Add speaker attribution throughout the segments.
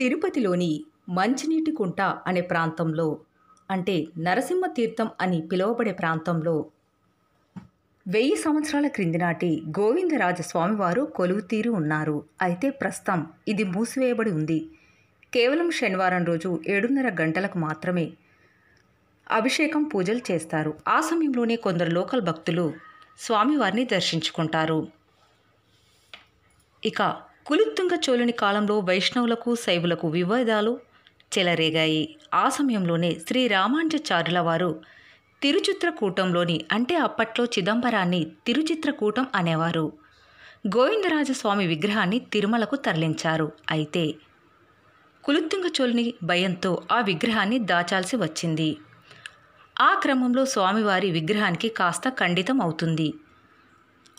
Speaker 1: తిరుపతిలోని మంచినీటి కుంట అనే ప్రాంతంలో అంటే నరసింహ తీర్థం అని పిలువబడే ప్రాంతంలో వెయ్యి సంవత్సరాల క్రిందినాటి గోవిందరాజ స్వామివారు కొలువు తీరు ఉన్నారు అయితే ప్రస్తుతం ఇది మూసివేయబడి ఉంది కేవలం శనివారం రోజు ఏడున్నర గంటలకు మాత్రమే అభిషేకం పూజలు చేస్తారు ఆ సమయంలోనే కొందరు లోకల్ భక్తులు స్వామివారిని దర్శించుకుంటారు ఇక కులిత్తుంగ చోళుని కాలంలో వైష్ణవులకు శైవులకు వివాదాలు చెలరేగాయి ఆ సమయంలోనే శ్రీ రామాంజచారుల వారు తిరుచిత్రకూటంలోని అంటే అప్పట్లో చిదంబరాన్ని తిరుచిత్రకూటం అనేవారు గోవిందరాజస్వామి విగ్రహాన్ని తిరుమలకు తరలించారు అయితే కులుత్తుంగ భయంతో ఆ విగ్రహాన్ని దాచాల్సి వచ్చింది ఆ క్రమంలో స్వామివారి విగ్రహానికి కాస్త ఖండితం అవుతుంది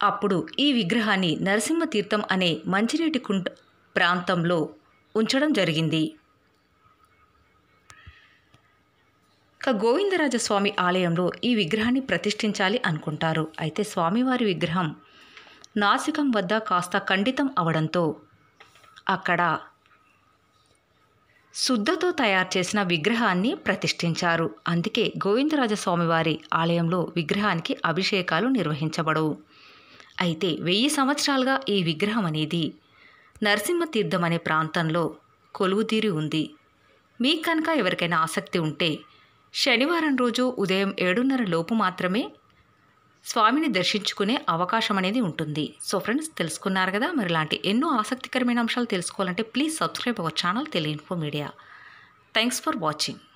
Speaker 1: అప్పుడు ఈ విగ్రహాన్ని నరసింహతీర్థం అనే మంచినీటి కుంట ప్రాంతంలో ఉంచడం జరిగింది ఇక గోవిందరాజస్వామి ఆలయంలో ఈ విగ్రహాన్ని ప్రతిష్ఠించాలి అనుకుంటారు అయితే స్వామివారి విగ్రహం నాసికం వద్ద కాస్త ఖండితం అవడంతో అక్కడ శుద్ధతో తయారు చేసిన విగ్రహాన్ని ప్రతిష్ఠించారు అందుకే గోవిందరాజస్వామివారి ఆలయంలో విగ్రహానికి అభిషేకాలు నిర్వహించబడవు అయితే వెయ్యి సంవత్సరాలుగా ఈ విగ్రహం అనేది నరసింహతీర్థం అనే ప్రాంతంలో కొలువుదీరి ఉంది మీకు కనుక ఎవరికైనా ఆసక్తి ఉంటే శనివారం రోజు ఉదయం ఏడున్నర లోపు మాత్రమే స్వామిని దర్శించుకునే అవకాశం అనేది ఉంటుంది సో ఫ్రెండ్స్ తెలుసుకున్నారు కదా మరి ఇలాంటి ఎన్నో ఆసక్తికరమైన అంశాలు తెలుసుకోవాలంటే please subscribe our channel info media thanks for watching